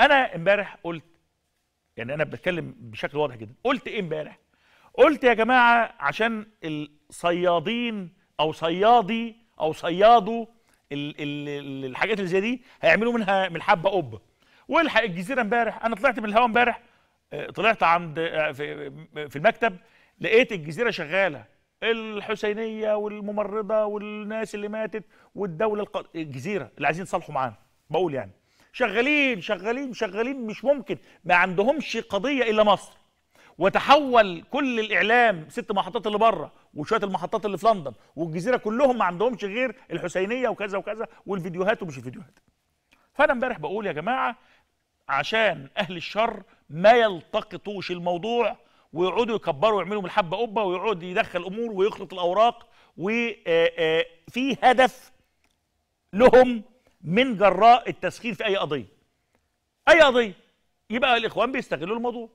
انا امبارح قلت يعني انا بتكلم بشكل واضح جدا قلت ايه امبارح قلت يا جماعه عشان الصيادين او صيادي او صيادو ال ال الحاجات اللي زي دي هيعملوا منها من الحبه قبه والحق الجزيره امبارح انا طلعت من الهواء امبارح آه، طلعت عند آه، في المكتب لقيت الجزيره شغاله الحسينيه والممرضه والناس اللي ماتت والدوله الق... الجزيره اللي عايزين يتصالحوا معانا بقول يعني شغالين شغالين شغالين مش ممكن ما عندهمش قضيه الا مصر وتحول كل الاعلام ست محطات اللي بره وشويه المحطات اللي في لندن والجزيره كلهم ما عندهمش غير الحسينيه وكذا وكذا والفيديوهات ومش الفيديوهات فانا امبارح بقول يا جماعه عشان اهل الشر ما يلتقطوش الموضوع ويقعدوا يكبروا ويعملوا من الحبه قبه ويقعد يدخل امور ويخلط الاوراق وفي آه، آه، هدف لهم من جراء التسخير في اي قضيه اي قضيه يبقى الاخوان بيستغلوا الموضوع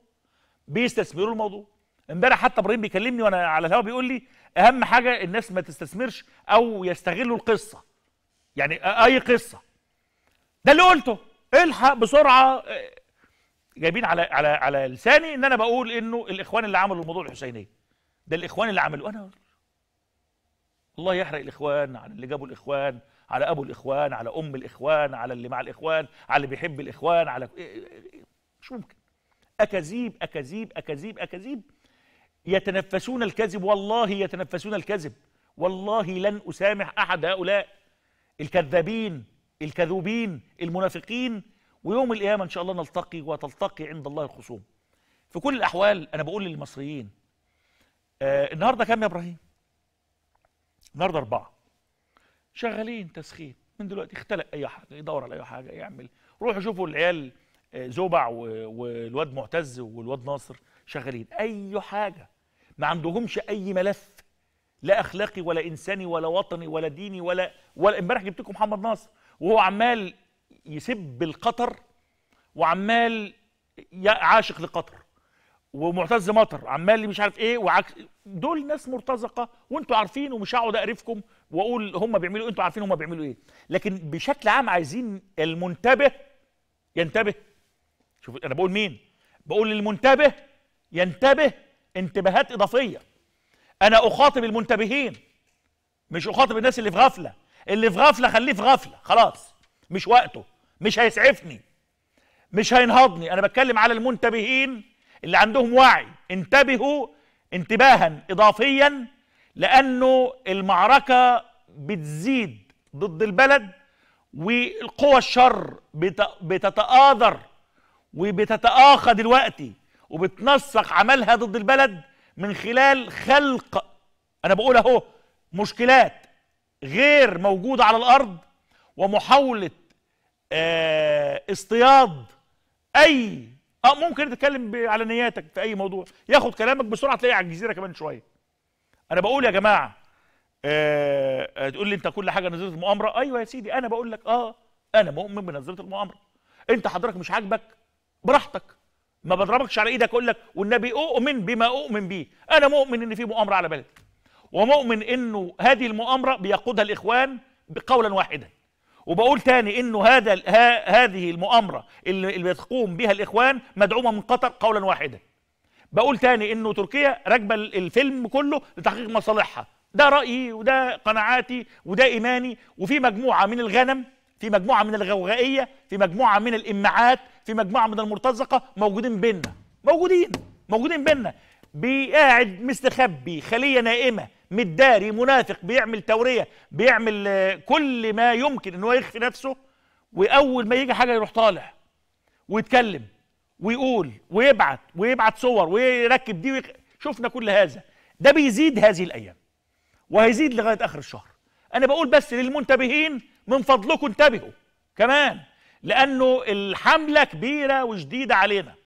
بيستثمروا الموضوع امبارح حتى ابراهيم بيكلمني وانا على الهوا بيقول لي اهم حاجه الناس ما تستثمرش او يستغلوا القصه يعني اي قصه ده اللي قلته الحق بسرعه آه، جايبين على على على لساني ان انا بقول انه الاخوان اللي عملوا الموضوع الحسينيه ده الاخوان اللي عملوه انا الله يحرق الاخوان على اللي جابوا الاخوان على ابو الاخوان على ام الاخوان على اللي مع الاخوان على اللي بيحب الاخوان على إيه، إيه، إيه، مش ممكن اكاذيب اكاذيب اكاذيب اكاذيب يتنفسون الكذب والله يتنفسون الكذب والله لن اسامح احد هؤلاء الكذابين الكذوبين المنافقين ويوم القيامه ان شاء الله نلتقي وتلتقي عند الله الخصوم في كل الاحوال انا بقول للمصريين آه النهارده كام يا ابراهيم النهارده اربعه شغالين تسخين من دلوقتي اختلق اي حاجه يدور على اي حاجه يعمل روحوا شوفوا العيال آه، زوبع والواد معتز والواد ناصر شغالين اي حاجه ما عندهمش اي ملف لا اخلاقي ولا انساني ولا وطني ولا ديني ولا ولا امبارح جبت لكم محمد ناصر وهو عمال يسب القطر وعمال عاشق لقطر ومعتز مطر عمال مش عارف ايه وعكس دول ناس مرتزقه وانتوا عارفين ومش هقعد اقرفكم واقول هم بيعملوا إيه، انتوا عارفين هم بيعملوا ايه لكن بشكل عام عايزين المنتبه ينتبه شوف انا بقول مين بقول المنتبه ينتبه انتباهات اضافيه انا اخاطب المنتبهين مش اخاطب الناس اللي في غفله اللي في غفله خليه في غفله خلاص مش وقته مش هيسعفني مش هينهضني انا بتكلم على المنتبهين اللي عندهم وعي انتبهوا انتباها اضافيا لانه المعركه بتزيد ضد البلد والقوى الشر بتتآذر وبتتآخى دلوقتي وبتنسق عملها ضد البلد من خلال خلق انا بقول اهو مشكلات غير موجوده على الارض ومحاوله آه، اصطياد اي اه ممكن تتكلم على نياتك في اي موضوع ياخد كلامك بسرعه تلاقيه على الجزيره كمان شويه انا بقول يا جماعه آه تقول لي انت كل حاجه نظريه المؤامره ايوه يا سيدي انا بقول لك اه انا مؤمن بنظريه المؤامره انت حضرتك مش عاجبك براحتك ما بضربكش على ايدك اقول لك والنبي اؤمن بما اؤمن به انا مؤمن ان في مؤامره على بلد ومؤمن انه هذه المؤامره بيقودها الاخوان بقولا واحدا وبقول تاني انه هذا هذه المؤامره اللي, اللي بتقوم بها الاخوان مدعومه من قطر قولا واحدا بقول تاني انه تركيا راكبه الفيلم كله لتحقيق مصالحها ده رايي وده قناعاتي وده ايماني وفي مجموعه من الغنم في مجموعه من الغوغائيه في مجموعه من الامعات في مجموعه من المرتزقه موجودين بينا موجودين موجودين بينا بيقاعد مستخبي خليه نائمه متداري منافق بيعمل تورية بيعمل آه، كل ما يمكن ان هو يخفي نفسه واول ما يجي حاجة يروح طالع ويتكلم ويقول ويبعت ويبعت صور ويركب دي ويخ... شفنا كل هذا ده بيزيد هذه الايام وهيزيد لغايه اخر الشهر انا بقول بس للمنتبهين من فضلكم انتبهوا كمان لانه الحمله كبيره وشديده علينا